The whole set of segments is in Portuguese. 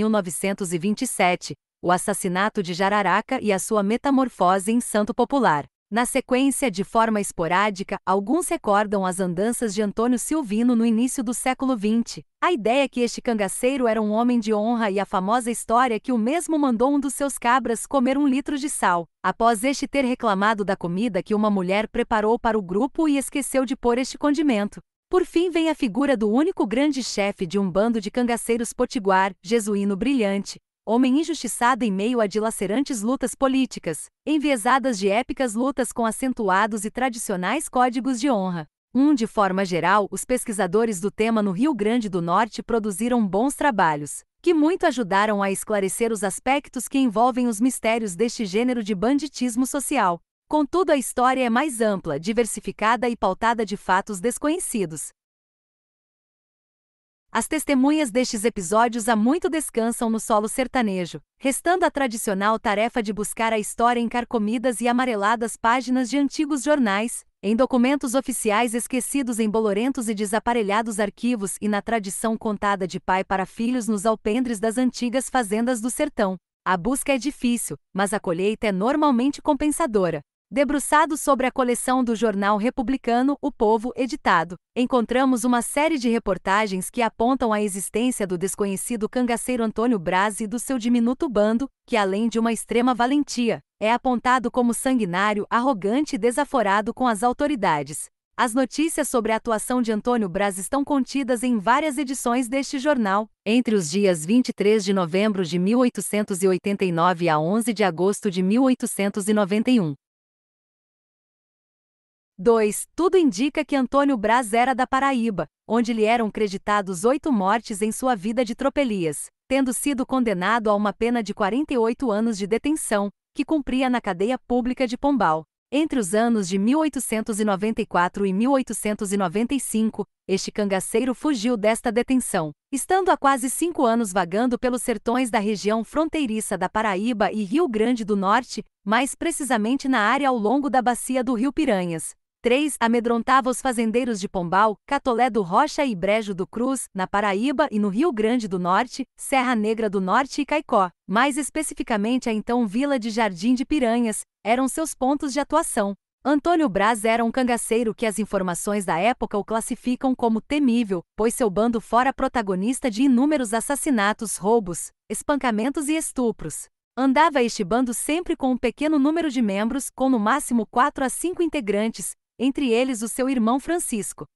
1927, o assassinato de Jararaca e a sua metamorfose em santo popular. Na sequência, de forma esporádica, alguns recordam as andanças de Antônio Silvino no início do século XX. A ideia é que este cangaceiro era um homem de honra e a famosa história é que o mesmo mandou um dos seus cabras comer um litro de sal, após este ter reclamado da comida que uma mulher preparou para o grupo e esqueceu de pôr este condimento. Por fim vem a figura do único grande chefe de um bando de cangaceiros potiguar, jesuíno brilhante, homem injustiçado em meio a dilacerantes lutas políticas, enviesadas de épicas lutas com acentuados e tradicionais códigos de honra. Um, de forma geral, os pesquisadores do tema no Rio Grande do Norte produziram bons trabalhos, que muito ajudaram a esclarecer os aspectos que envolvem os mistérios deste gênero de banditismo social. Contudo, a história é mais ampla, diversificada e pautada de fatos desconhecidos. As testemunhas destes episódios há muito descansam no solo sertanejo, restando a tradicional tarefa de buscar a história em carcomidas e amareladas páginas de antigos jornais, em documentos oficiais esquecidos em bolorentos e desaparelhados arquivos e na tradição contada de pai para filhos nos alpendres das antigas fazendas do sertão. A busca é difícil, mas a colheita é normalmente compensadora. Debruçado sobre a coleção do jornal republicano O Povo, editado, encontramos uma série de reportagens que apontam a existência do desconhecido cangaceiro Antônio Braz e do seu diminuto bando, que além de uma extrema valentia, é apontado como sanguinário, arrogante e desaforado com as autoridades. As notícias sobre a atuação de Antônio Braz estão contidas em várias edições deste jornal, entre os dias 23 de novembro de 1889 a 11 de agosto de 1891. 2. Tudo indica que Antônio Braz era da Paraíba, onde lhe eram creditados oito mortes em sua vida de tropelias, tendo sido condenado a uma pena de 48 anos de detenção, que cumpria na cadeia pública de Pombal. Entre os anos de 1894 e 1895, este cangaceiro fugiu desta detenção, estando há quase cinco anos vagando pelos sertões da região fronteiriça da Paraíba e Rio Grande do Norte, mais precisamente na área ao longo da bacia do Rio Piranhas, 3 amedrontava os fazendeiros de Pombal, Catolé do Rocha e Brejo do Cruz, na Paraíba e no Rio Grande do Norte, Serra Negra do Norte e Caicó, mais especificamente a então Vila de Jardim de Piranhas, eram seus pontos de atuação. Antônio Braz era um cangaceiro que as informações da época o classificam como temível, pois seu bando fora protagonista de inúmeros assassinatos, roubos, espancamentos e estupros. Andava este bando sempre com um pequeno número de membros, com no máximo 4 a 5 integrantes, entre eles o seu irmão Francisco.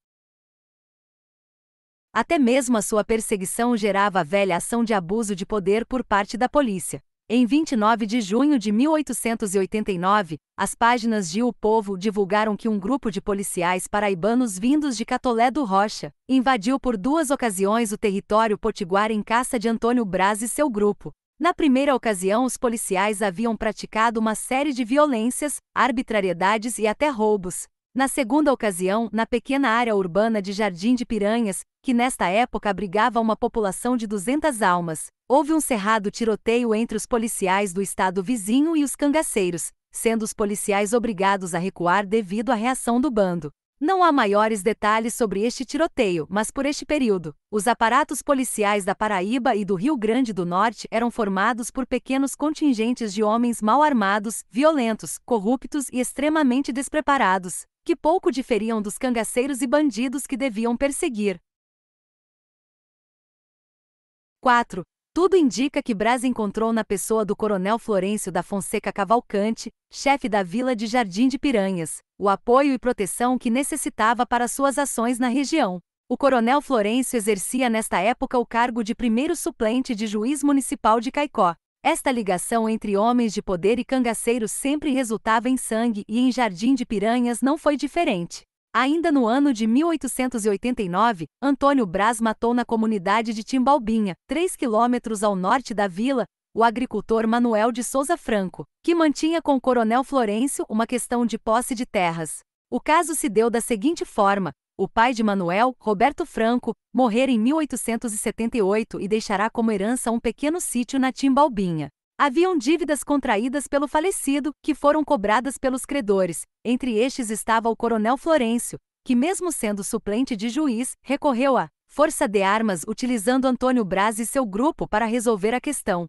Até mesmo a sua perseguição gerava a velha ação de abuso de poder por parte da polícia. Em 29 de junho de 1889, as páginas de O Povo divulgaram que um grupo de policiais paraibanos vindos de Catolé do Rocha invadiu por duas ocasiões o território potiguar em caça de Antônio Braz e seu grupo. Na primeira ocasião, os policiais haviam praticado uma série de violências, arbitrariedades e até roubos, na segunda ocasião, na pequena área urbana de Jardim de Piranhas, que nesta época abrigava uma população de 200 almas, houve um cerrado tiroteio entre os policiais do estado vizinho e os cangaceiros, sendo os policiais obrigados a recuar devido à reação do bando. Não há maiores detalhes sobre este tiroteio, mas por este período, os aparatos policiais da Paraíba e do Rio Grande do Norte eram formados por pequenos contingentes de homens mal armados, violentos, corruptos e extremamente despreparados, que pouco diferiam dos cangaceiros e bandidos que deviam perseguir. 4. Tudo indica que Braz encontrou na pessoa do coronel Florencio da Fonseca Cavalcante, chefe da vila de Jardim de Piranhas, o apoio e proteção que necessitava para suas ações na região. O coronel Florencio exercia nesta época o cargo de primeiro suplente de juiz municipal de Caicó. Esta ligação entre homens de poder e cangaceiros sempre resultava em sangue e em Jardim de Piranhas não foi diferente. Ainda no ano de 1889, Antônio Braz matou na comunidade de Timbalbinha, 3 quilômetros ao norte da vila, o agricultor Manuel de Souza Franco, que mantinha com o coronel Florencio uma questão de posse de terras. O caso se deu da seguinte forma: o pai de Manuel, Roberto Franco, morrer em 1878 e deixará como herança um pequeno sítio na Timbalbinha. Haviam dívidas contraídas pelo falecido, que foram cobradas pelos credores. Entre estes estava o coronel Florencio, que, mesmo sendo suplente de juiz, recorreu à força de armas utilizando Antônio Braz e seu grupo para resolver a questão.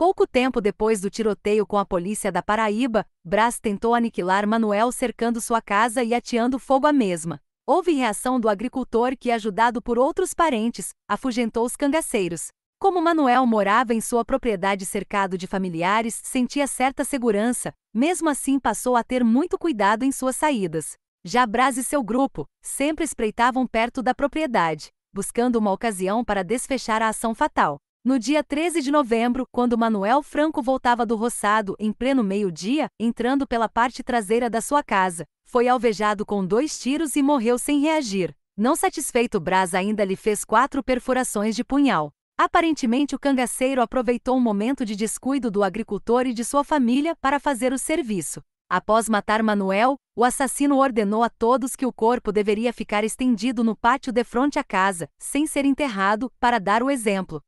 Pouco tempo depois do tiroteio com a polícia da Paraíba, Brás tentou aniquilar Manuel cercando sua casa e ateando fogo à mesma. Houve reação do agricultor que, ajudado por outros parentes, afugentou os cangaceiros. Como Manuel morava em sua propriedade cercado de familiares, sentia certa segurança, mesmo assim passou a ter muito cuidado em suas saídas. Já Brás e seu grupo sempre espreitavam perto da propriedade, buscando uma ocasião para desfechar a ação fatal. No dia 13 de novembro, quando Manuel Franco voltava do roçado em pleno meio-dia, entrando pela parte traseira da sua casa, foi alvejado com dois tiros e morreu sem reagir. Não satisfeito, Braz ainda lhe fez quatro perfurações de punhal. Aparentemente, o cangaceiro aproveitou um momento de descuido do agricultor e de sua família para fazer o serviço. Após matar Manuel, o assassino ordenou a todos que o corpo deveria ficar estendido no pátio de frente à casa, sem ser enterrado, para dar o exemplo.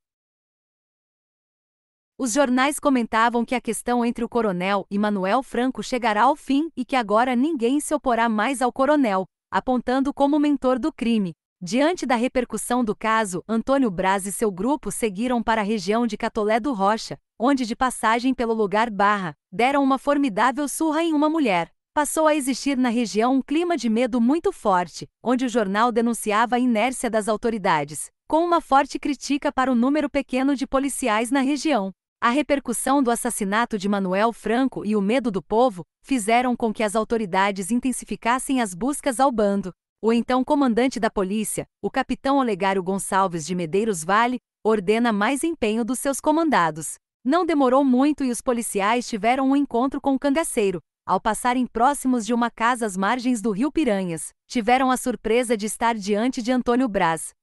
Os jornais comentavam que a questão entre o coronel e Manuel Franco chegará ao fim e que agora ninguém se oporá mais ao coronel, apontando como mentor do crime. Diante da repercussão do caso, Antônio Braz e seu grupo seguiram para a região de Catolé do Rocha, onde de passagem pelo lugar barra, deram uma formidável surra em uma mulher. Passou a existir na região um clima de medo muito forte, onde o jornal denunciava a inércia das autoridades, com uma forte crítica para o número pequeno de policiais na região. A repercussão do assassinato de Manuel Franco e o medo do povo fizeram com que as autoridades intensificassem as buscas ao bando. O então comandante da polícia, o capitão Olegário Gonçalves de Medeiros Vale, ordena mais empenho dos seus comandados. Não demorou muito e os policiais tiveram um encontro com o cangaceiro. Ao passarem próximos de uma casa às margens do rio Piranhas, tiveram a surpresa de estar diante de Antônio Braz,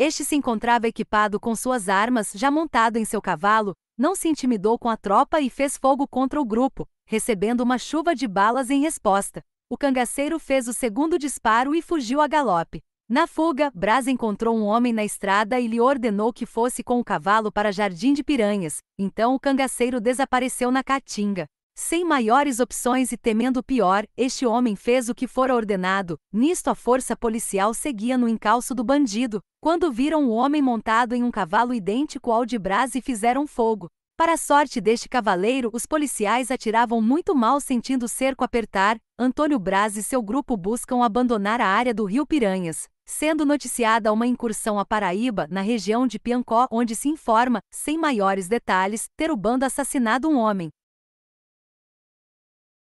este se encontrava equipado com suas armas, já montado em seu cavalo, não se intimidou com a tropa e fez fogo contra o grupo, recebendo uma chuva de balas em resposta. O cangaceiro fez o segundo disparo e fugiu a galope. Na fuga, Braz encontrou um homem na estrada e lhe ordenou que fosse com o cavalo para Jardim de Piranhas. Então o cangaceiro desapareceu na caatinga. Sem maiores opções e temendo o pior, este homem fez o que fora ordenado. Nisto a força policial seguia no encalço do bandido, quando viram o um homem montado em um cavalo idêntico ao de Brás e fizeram fogo. Para a sorte deste cavaleiro, os policiais atiravam muito mal sentindo o cerco apertar. Antônio Braz e seu grupo buscam abandonar a área do Rio Piranhas, sendo noticiada uma incursão à Paraíba, na região de Piancó, onde se informa, sem maiores detalhes, ter o bando assassinado um homem.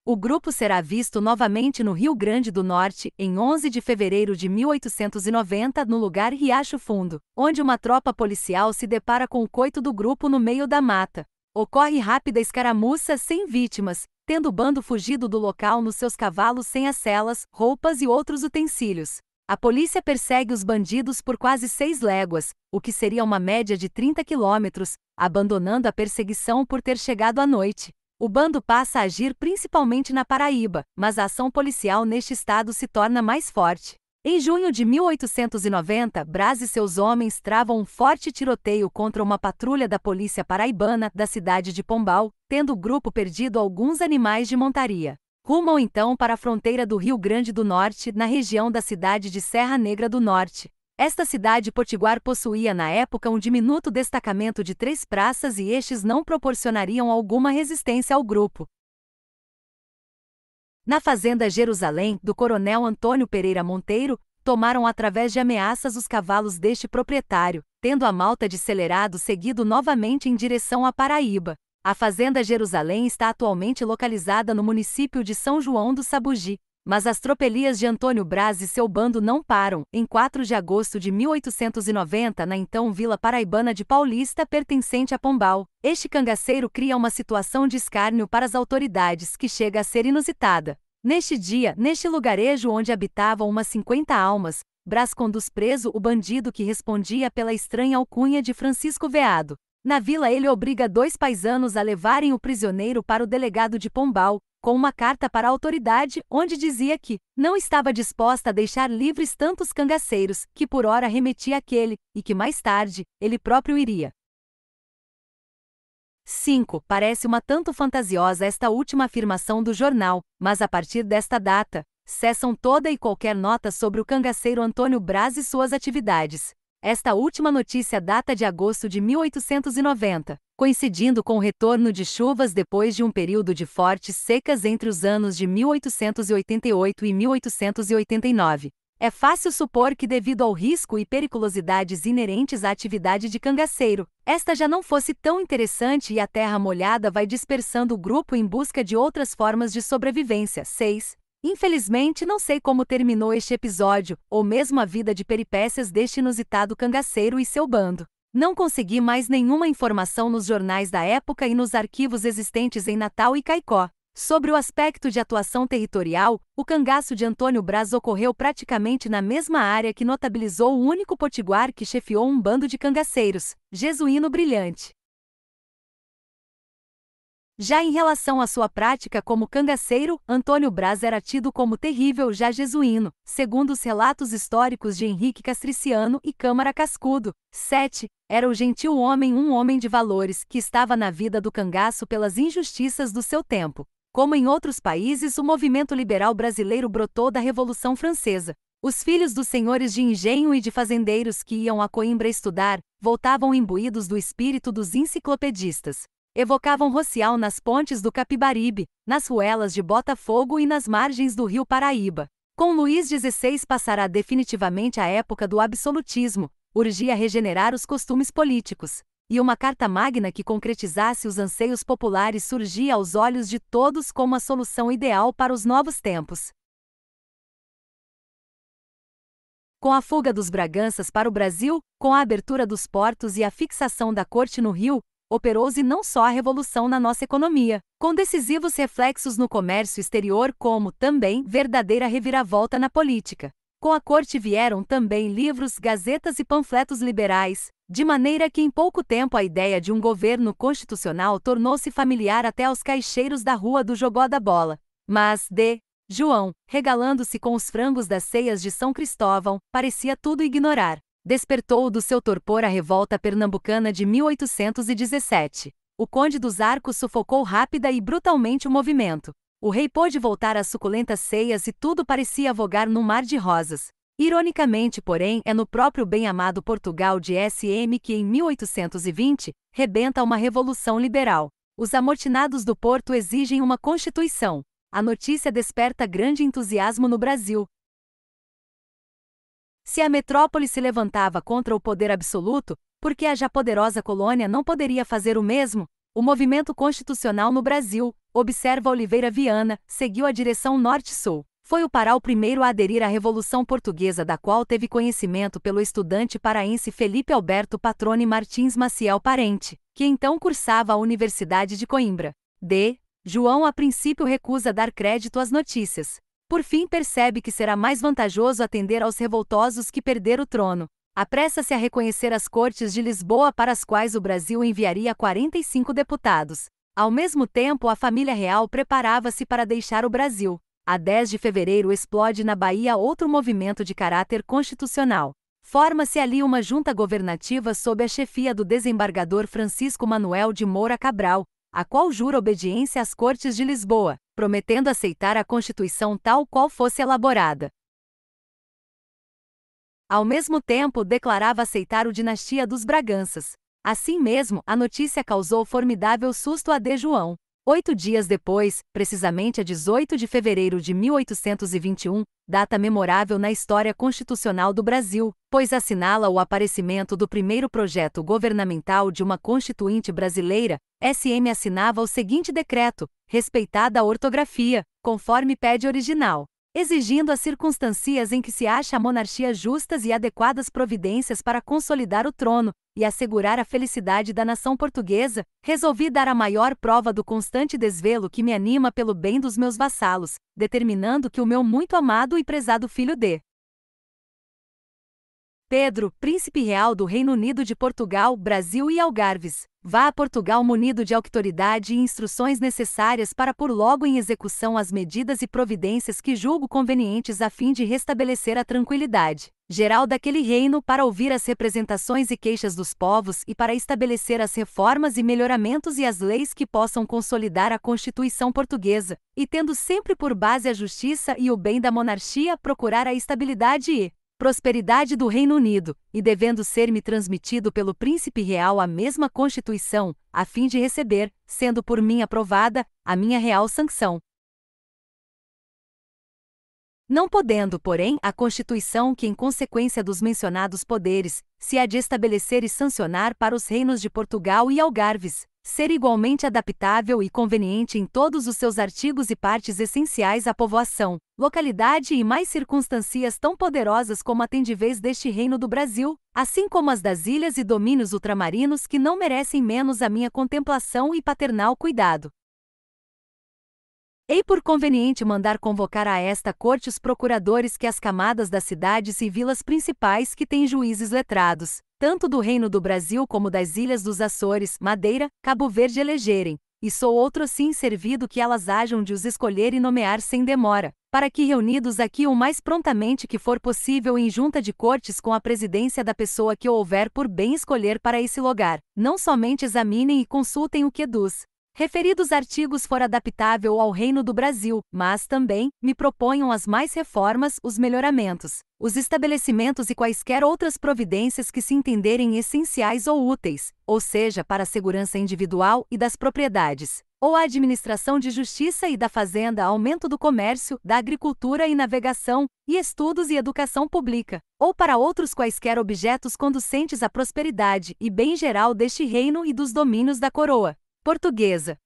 O grupo será visto novamente no Rio Grande do Norte, em 11 de fevereiro de 1890, no lugar Riacho Fundo, onde uma tropa policial se depara com o coito do grupo no meio da mata. Ocorre rápida escaramuça sem vítimas, tendo o bando fugido do local nos seus cavalos sem as celas, roupas e outros utensílios. A polícia persegue os bandidos por quase seis léguas, o que seria uma média de 30 quilômetros, abandonando a perseguição por ter chegado à noite. O bando passa a agir principalmente na Paraíba, mas a ação policial neste estado se torna mais forte. Em junho de 1890, Braz e seus homens travam um forte tiroteio contra uma patrulha da polícia paraibana da cidade de Pombal, tendo o grupo perdido alguns animais de montaria. Rumam então para a fronteira do Rio Grande do Norte, na região da cidade de Serra Negra do Norte, esta cidade potiguar possuía na época um diminuto destacamento de três praças e estes não proporcionariam alguma resistência ao grupo. Na fazenda Jerusalém, do coronel Antônio Pereira Monteiro, tomaram através de ameaças os cavalos deste proprietário, tendo a malta de Celerado seguido novamente em direção à Paraíba. A fazenda Jerusalém está atualmente localizada no município de São João do Sabugi, mas as tropelias de Antônio Braz e seu bando não param. Em 4 de agosto de 1890, na então Vila Paraibana de Paulista, pertencente a Pombal, este cangaceiro cria uma situação de escárnio para as autoridades que chega a ser inusitada. Neste dia, neste lugarejo onde habitavam umas 50 almas, Brás conduz preso o bandido que respondia pela estranha alcunha de Francisco Veado. Na vila ele obriga dois paisanos a levarem o prisioneiro para o delegado de Pombal, com uma carta para a autoridade, onde dizia que não estava disposta a deixar livres tantos cangaceiros, que por hora remetia aquele, e que mais tarde, ele próprio iria. 5. Parece uma tanto fantasiosa esta última afirmação do jornal, mas a partir desta data, cessam toda e qualquer nota sobre o cangaceiro Antônio Braz e suas atividades. Esta última notícia data de agosto de 1890 coincidindo com o retorno de chuvas depois de um período de fortes secas entre os anos de 1888 e 1889. É fácil supor que, devido ao risco e periculosidades inerentes à atividade de cangaceiro, esta já não fosse tão interessante e a terra molhada vai dispersando o grupo em busca de outras formas de sobrevivência. 6. Infelizmente, não sei como terminou este episódio, ou mesmo a vida de peripécias deste inusitado cangaceiro e seu bando. Não consegui mais nenhuma informação nos jornais da época e nos arquivos existentes em Natal e Caicó. Sobre o aspecto de atuação territorial, o cangaço de Antônio Braz ocorreu praticamente na mesma área que notabilizou o único potiguar que chefiou um bando de cangaceiros, Jesuíno Brilhante. Já em relação à sua prática como cangaceiro, Antônio Braz era tido como terrível já jesuíno, segundo os relatos históricos de Henrique Castriciano e Câmara Cascudo. 7. Era o gentil homem um homem de valores que estava na vida do cangaço pelas injustiças do seu tempo. Como em outros países, o movimento liberal brasileiro brotou da Revolução Francesa. Os filhos dos senhores de engenho e de fazendeiros que iam a Coimbra estudar, voltavam imbuídos do espírito dos enciclopedistas evocavam rocial nas pontes do Capibaribe, nas ruelas de Botafogo e nas margens do Rio Paraíba. Com Luís XVI passará definitivamente a época do absolutismo, urgia regenerar os costumes políticos, e uma carta magna que concretizasse os anseios populares surgia aos olhos de todos como a solução ideal para os novos tempos. Com a fuga dos Braganças para o Brasil, com a abertura dos portos e a fixação da corte no Rio, operou-se não só a revolução na nossa economia, com decisivos reflexos no comércio exterior, como também verdadeira reviravolta na política. Com a corte vieram também livros, gazetas e panfletos liberais, de maneira que em pouco tempo a ideia de um governo constitucional tornou-se familiar até aos caixeiros da rua do Jogó da Bola. Mas, de João, regalando-se com os frangos das ceias de São Cristóvão, parecia tudo ignorar despertou do seu torpor a revolta pernambucana de 1817. O Conde dos Arcos sufocou rápida e brutalmente o movimento. O rei pôde voltar às suculentas ceias e tudo parecia vogar num mar de rosas. Ironicamente, porém, é no próprio bem-amado Portugal de SM que, em 1820, rebenta uma revolução liberal. Os amotinados do Porto exigem uma constituição. A notícia desperta grande entusiasmo no Brasil, se a metrópole se levantava contra o poder absoluto, por que a já poderosa colônia não poderia fazer o mesmo? O movimento constitucional no Brasil, observa Oliveira Viana, seguiu a direção norte-sul. Foi o Pará o primeiro a aderir à Revolução Portuguesa, da qual teve conhecimento pelo estudante paraense Felipe Alberto Patrone Martins Maciel Parente, que então cursava a Universidade de Coimbra. D. João a princípio recusa dar crédito às notícias, por fim, percebe que será mais vantajoso atender aos revoltosos que perder o trono. Apressa-se a reconhecer as cortes de Lisboa para as quais o Brasil enviaria 45 deputados. Ao mesmo tempo, a família real preparava-se para deixar o Brasil. A 10 de fevereiro explode na Bahia outro movimento de caráter constitucional. Forma-se ali uma junta governativa sob a chefia do desembargador Francisco Manuel de Moura Cabral, a qual jura obediência às Cortes de Lisboa, prometendo aceitar a Constituição tal qual fosse elaborada. Ao mesmo tempo, declarava aceitar o dinastia dos Braganças. Assim mesmo, a notícia causou formidável susto a D. João, Oito dias depois, precisamente a 18 de fevereiro de 1821, data memorável na história constitucional do Brasil, pois assinala o aparecimento do primeiro projeto governamental de uma constituinte brasileira, SM assinava o seguinte decreto, respeitada a ortografia, conforme pede original exigindo as circunstâncias em que se acha a monarquia justas e adequadas providências para consolidar o trono e assegurar a felicidade da nação portuguesa, resolvi dar a maior prova do constante desvelo que me anima pelo bem dos meus vassalos, determinando que o meu muito amado e prezado filho dê Pedro, príncipe real do Reino Unido de Portugal, Brasil e Algarves, vá a Portugal munido de autoridade e instruções necessárias para pôr logo em execução as medidas e providências que julgo convenientes a fim de restabelecer a tranquilidade geral daquele reino para ouvir as representações e queixas dos povos e para estabelecer as reformas e melhoramentos e as leis que possam consolidar a Constituição portuguesa, e tendo sempre por base a justiça e o bem da monarquia, procurar a estabilidade e prosperidade do Reino Unido, e devendo ser-me transmitido pelo príncipe real a mesma Constituição, a fim de receber, sendo por mim aprovada, a minha real sanção. Não podendo, porém, a Constituição que, em consequência dos mencionados poderes, se há de estabelecer e sancionar para os reinos de Portugal e Algarves, ser igualmente adaptável e conveniente em todos os seus artigos e partes essenciais à povoação, localidade e mais circunstâncias tão poderosas como a tendivez deste reino do Brasil, assim como as das ilhas e domínios ultramarinos que não merecem menos a minha contemplação e paternal cuidado. Ei por conveniente mandar convocar a esta corte os procuradores que as camadas das cidades e vilas principais que têm juízes letrados, tanto do Reino do Brasil como das ilhas dos Açores, Madeira, Cabo Verde elegerem, e sou outro sim servido que elas hajam de os escolher e nomear sem demora, para que reunidos aqui o mais prontamente que for possível em junta de cortes com a presidência da pessoa que houver por bem escolher para esse lugar, não somente examinem e consultem o que é dos Referidos artigos for adaptável ao Reino do Brasil, mas também me proponham as mais reformas, os melhoramentos, os estabelecimentos e quaisquer outras providências que se entenderem essenciais ou úteis, ou seja, para a segurança individual e das propriedades, ou a administração de justiça e da fazenda, aumento do comércio, da agricultura e navegação, e estudos e educação pública, ou para outros quaisquer objetos conducentes à prosperidade e bem geral deste reino e dos domínios da coroa portuguesa.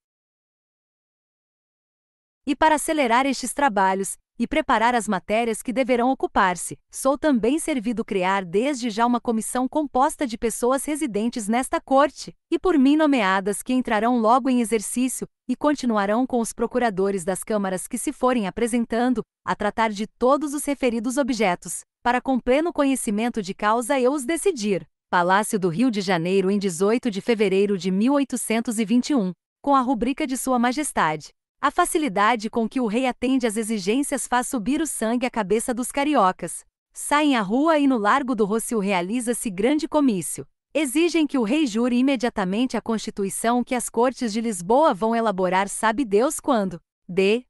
E para acelerar estes trabalhos e preparar as matérias que deverão ocupar-se, sou também servido criar desde já uma comissão composta de pessoas residentes nesta corte, e por mim nomeadas que entrarão logo em exercício e continuarão com os procuradores das câmaras que se forem apresentando, a tratar de todos os referidos objetos, para com pleno conhecimento de causa eu os decidir. Palácio do Rio de Janeiro em 18 de fevereiro de 1821, com a rubrica de Sua Majestade. A facilidade com que o rei atende às exigências faz subir o sangue à cabeça dos cariocas. Saem à rua e no Largo do Rossio realiza-se grande comício. Exigem que o rei jure imediatamente a Constituição que as Cortes de Lisboa vão elaborar sabe Deus quando. D.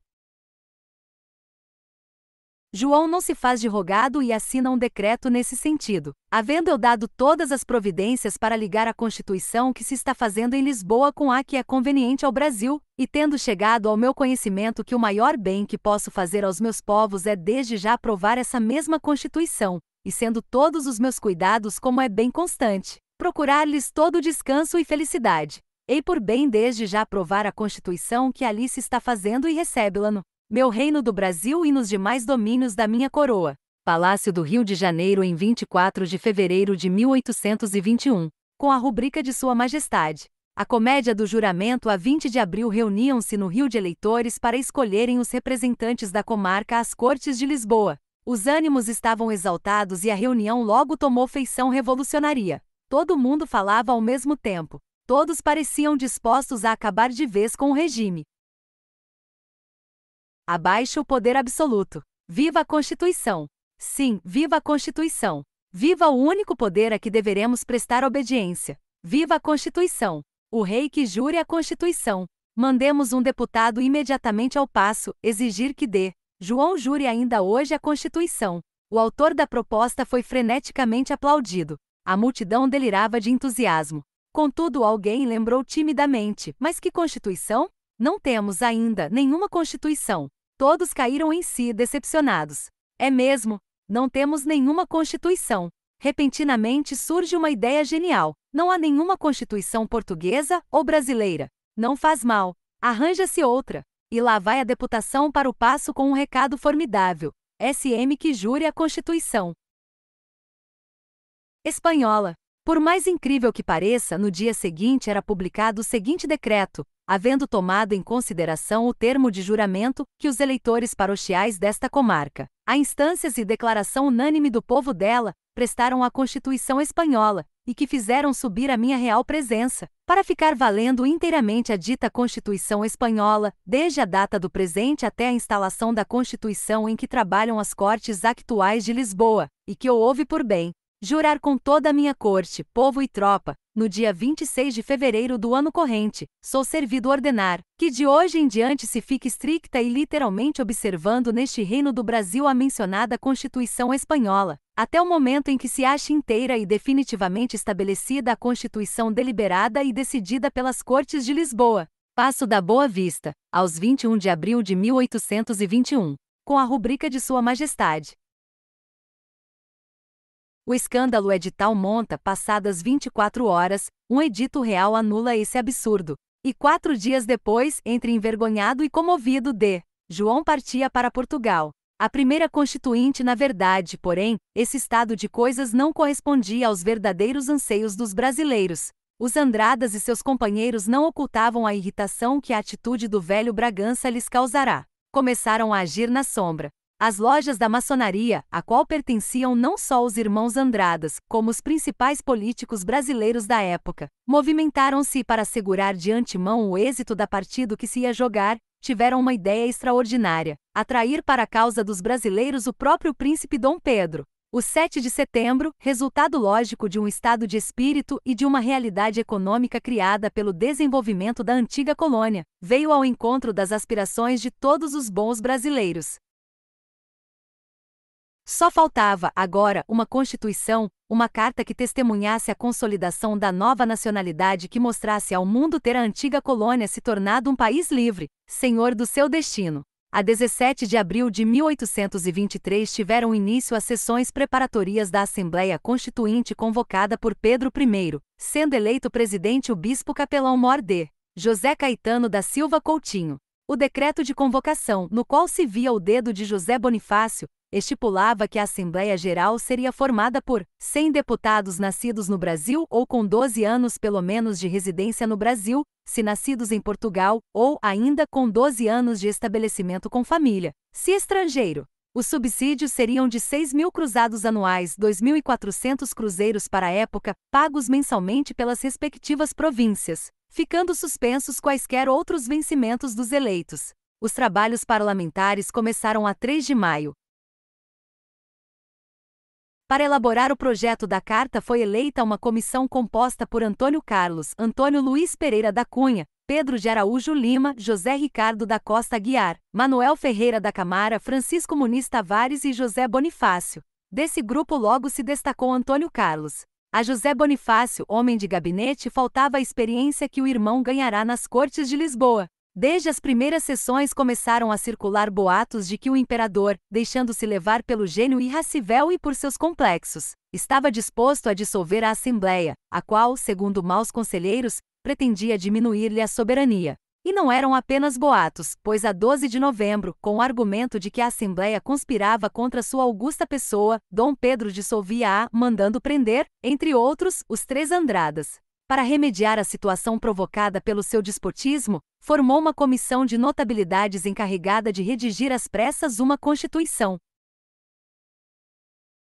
João não se faz de rogado e assina um decreto nesse sentido, havendo eu dado todas as providências para ligar a Constituição que se está fazendo em Lisboa com a que é conveniente ao Brasil, e tendo chegado ao meu conhecimento que o maior bem que posso fazer aos meus povos é desde já aprovar essa mesma Constituição, e sendo todos os meus cuidados como é bem constante, procurar-lhes todo descanso e felicidade. Ei por bem desde já aprovar a Constituição que ali se está fazendo e recebê la no meu reino do Brasil e nos demais domínios da minha coroa. Palácio do Rio de Janeiro em 24 de fevereiro de 1821, com a rubrica de Sua Majestade. A comédia do juramento a 20 de abril reuniam-se no Rio de Eleitores para escolherem os representantes da comarca às Cortes de Lisboa. Os ânimos estavam exaltados e a reunião logo tomou feição revolucionária. Todo mundo falava ao mesmo tempo. Todos pareciam dispostos a acabar de vez com o regime. Abaixo o poder absoluto. Viva a Constituição! Sim, viva a Constituição! Viva o único poder a que deveremos prestar obediência! Viva a Constituição! O rei que jure a Constituição! Mandemos um deputado imediatamente ao passo exigir que dê. João jure ainda hoje a Constituição. O autor da proposta foi freneticamente aplaudido. A multidão delirava de entusiasmo. Contudo, alguém lembrou timidamente: Mas que Constituição? Não temos ainda nenhuma Constituição. Todos caíram em si decepcionados. É mesmo, não temos nenhuma constituição. Repentinamente surge uma ideia genial. Não há nenhuma constituição portuguesa ou brasileira. Não faz mal. Arranja-se outra. E lá vai a deputação para o passo com um recado formidável. SM que jure a Constituição. Espanhola. Por mais incrível que pareça, no dia seguinte era publicado o seguinte decreto: havendo tomado em consideração o termo de juramento que os eleitores parochiais desta comarca, a instâncias e declaração unânime do povo dela, prestaram à Constituição Espanhola, e que fizeram subir a minha real presença, para ficar valendo inteiramente a dita Constituição Espanhola, desde a data do presente até a instalação da Constituição em que trabalham as Cortes Actuais de Lisboa, e que eu ouve por bem, jurar com toda a minha corte, povo e tropa, no dia 26 de fevereiro do ano corrente, sou servido ordenar, que de hoje em diante se fique estricta e literalmente observando neste reino do Brasil a mencionada Constituição Espanhola, até o momento em que se ache inteira e definitivamente estabelecida a Constituição deliberada e decidida pelas Cortes de Lisboa. Passo da Boa Vista, aos 21 de abril de 1821, com a rubrica de Sua Majestade. O escândalo é de tal monta, passadas 24 horas, um edito real anula esse absurdo. E quatro dias depois, entre envergonhado e comovido de João partia para Portugal. A primeira constituinte, na verdade, porém, esse estado de coisas não correspondia aos verdadeiros anseios dos brasileiros. Os Andradas e seus companheiros não ocultavam a irritação que a atitude do velho Bragança lhes causará. Começaram a agir na sombra. As lojas da maçonaria, a qual pertenciam não só os irmãos Andradas, como os principais políticos brasileiros da época, movimentaram-se para assegurar de antemão o êxito da partida que se ia jogar, tiveram uma ideia extraordinária: atrair para a causa dos brasileiros o próprio príncipe Dom Pedro. O 7 de setembro, resultado lógico de um estado de espírito e de uma realidade econômica criada pelo desenvolvimento da antiga colônia, veio ao encontro das aspirações de todos os bons brasileiros. Só faltava, agora, uma Constituição, uma carta que testemunhasse a consolidação da nova nacionalidade que mostrasse ao mundo ter a antiga colônia se tornado um país livre, senhor do seu destino. A 17 de abril de 1823 tiveram início as sessões preparatórias da Assembleia Constituinte convocada por Pedro I, sendo eleito presidente o bispo capelão mor D. José Caetano da Silva Coutinho. O decreto de convocação, no qual se via o dedo de José Bonifácio, estipulava que a Assembleia Geral seria formada por 100 deputados nascidos no Brasil ou com 12 anos pelo menos de residência no Brasil, se nascidos em Portugal, ou ainda com 12 anos de estabelecimento com família, se estrangeiro. Os subsídios seriam de 6 mil cruzados anuais, 2.400 cruzeiros para a época, pagos mensalmente pelas respectivas províncias, ficando suspensos quaisquer outros vencimentos dos eleitos. Os trabalhos parlamentares começaram a 3 de maio, para elaborar o projeto da carta foi eleita uma comissão composta por Antônio Carlos, Antônio Luiz Pereira da Cunha, Pedro de Araújo Lima, José Ricardo da Costa Guiar, Manuel Ferreira da Camara, Francisco Muniz Tavares e José Bonifácio. Desse grupo logo se destacou Antônio Carlos. A José Bonifácio, homem de gabinete, faltava a experiência que o irmão ganhará nas Cortes de Lisboa. Desde as primeiras sessões começaram a circular boatos de que o imperador, deixando-se levar pelo gênio irracível e por seus complexos, estava disposto a dissolver a Assembleia, a qual, segundo maus conselheiros, pretendia diminuir-lhe a soberania. E não eram apenas boatos, pois a 12 de novembro, com o argumento de que a Assembleia conspirava contra sua augusta pessoa, Dom Pedro dissolvia-a, mandando prender, entre outros, os três Andradas para remediar a situação provocada pelo seu despotismo, formou uma comissão de notabilidades encarregada de redigir às pressas uma Constituição.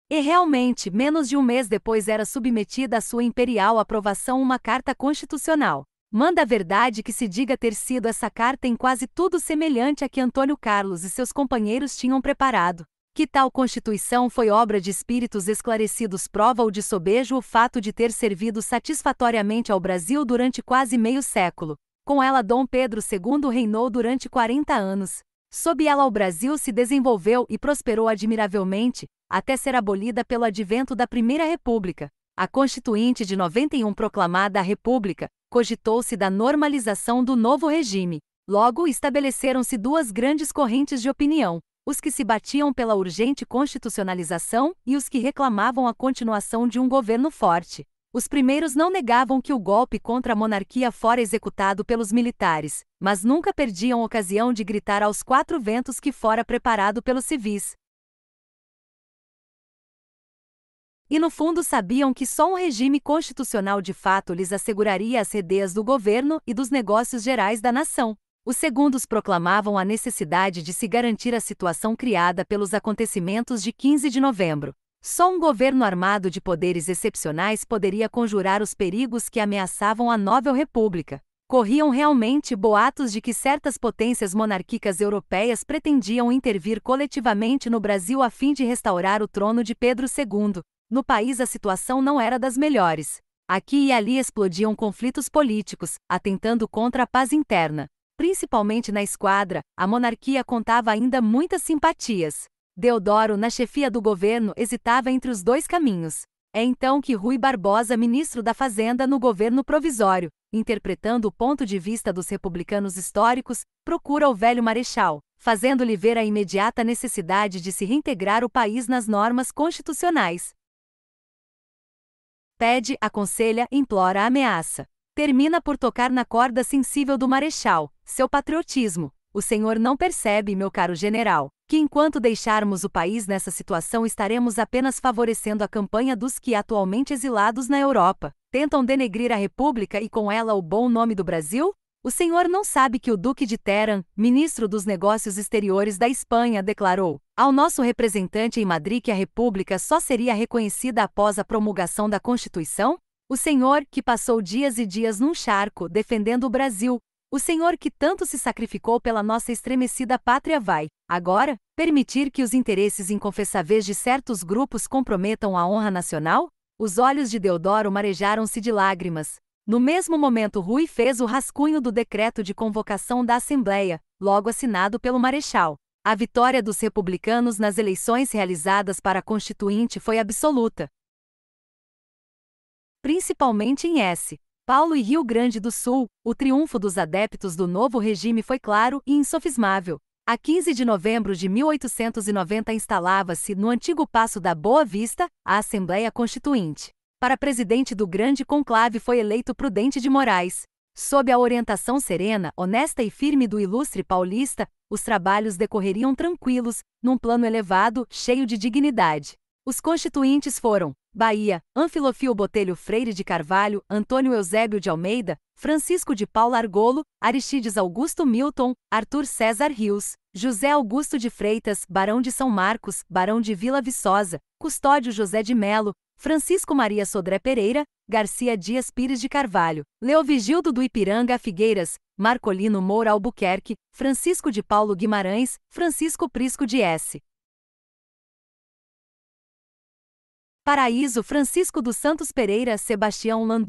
E realmente, menos de um mês depois era submetida à sua imperial aprovação uma carta constitucional. Manda a verdade que se diga ter sido essa carta em quase tudo semelhante à que Antônio Carlos e seus companheiros tinham preparado que tal constituição foi obra de espíritos esclarecidos prova ou de sobejo o fato de ter servido satisfatoriamente ao Brasil durante quase meio século. Com ela Dom Pedro II reinou durante 40 anos. Sob ela o Brasil se desenvolveu e prosperou admiravelmente, até ser abolida pelo advento da Primeira República. A Constituinte de 91 proclamada a República, cogitou-se da normalização do novo regime. Logo estabeleceram-se duas grandes correntes de opinião os que se batiam pela urgente constitucionalização e os que reclamavam a continuação de um governo forte. Os primeiros não negavam que o golpe contra a monarquia fora executado pelos militares, mas nunca perdiam ocasião de gritar aos quatro ventos que fora preparado pelos civis. E no fundo sabiam que só um regime constitucional de fato lhes asseguraria as redeias do governo e dos negócios gerais da nação. Os segundos proclamavam a necessidade de se garantir a situação criada pelos acontecimentos de 15 de novembro. Só um governo armado de poderes excepcionais poderia conjurar os perigos que ameaçavam a Nova República. Corriam realmente boatos de que certas potências monárquicas europeias pretendiam intervir coletivamente no Brasil a fim de restaurar o trono de Pedro II. No país a situação não era das melhores. Aqui e ali explodiam conflitos políticos, atentando contra a paz interna. Principalmente na esquadra, a monarquia contava ainda muitas simpatias. Deodoro, na chefia do governo, hesitava entre os dois caminhos. É então que Rui Barbosa, ministro da Fazenda no governo provisório, interpretando o ponto de vista dos republicanos históricos, procura o velho marechal, fazendo-lhe ver a imediata necessidade de se reintegrar o país nas normas constitucionais. Pede, aconselha, implora, ameaça termina por tocar na corda sensível do marechal, seu patriotismo. O senhor não percebe, meu caro general, que enquanto deixarmos o país nessa situação estaremos apenas favorecendo a campanha dos que atualmente exilados na Europa tentam denegrir a República e com ela o bom nome do Brasil? O senhor não sabe que o Duque de Teran, ministro dos Negócios Exteriores da Espanha, declarou ao nosso representante em Madrid que a República só seria reconhecida após a promulgação da Constituição? O senhor que passou dias e dias num charco defendendo o Brasil, o senhor que tanto se sacrificou pela nossa estremecida pátria vai, agora, permitir que os interesses inconfessáveis de certos grupos comprometam a honra nacional? Os olhos de Deodoro marejaram-se de lágrimas. No mesmo momento, Rui fez o rascunho do decreto de convocação da Assembleia, logo assinado pelo Marechal. A vitória dos republicanos nas eleições realizadas para a Constituinte foi absoluta principalmente em S. Paulo e Rio Grande do Sul, o triunfo dos adeptos do novo regime foi claro e insofismável. A 15 de novembro de 1890 instalava-se no antigo Passo da Boa Vista a Assembleia Constituinte. Para presidente do grande conclave foi eleito Prudente de Moraes. Sob a orientação serena, honesta e firme do ilustre paulista, os trabalhos decorreriam tranquilos, num plano elevado, cheio de dignidade. Os constituintes foram Bahia, Anfilofio Botelho Freire de Carvalho, Antônio Eusébio de Almeida, Francisco de Paula Argolo, Aristides Augusto Milton, Arthur César Rios, José Augusto de Freitas, Barão de São Marcos, Barão de Vila Viçosa, Custódio José de Melo, Francisco Maria Sodré Pereira, Garcia Dias Pires de Carvalho, Leovigildo do Ipiranga Figueiras, Marcolino Moura Albuquerque, Francisco de Paulo Guimarães, Francisco Prisco de S. Paraíso Francisco dos Santos Pereira Sebastião Landu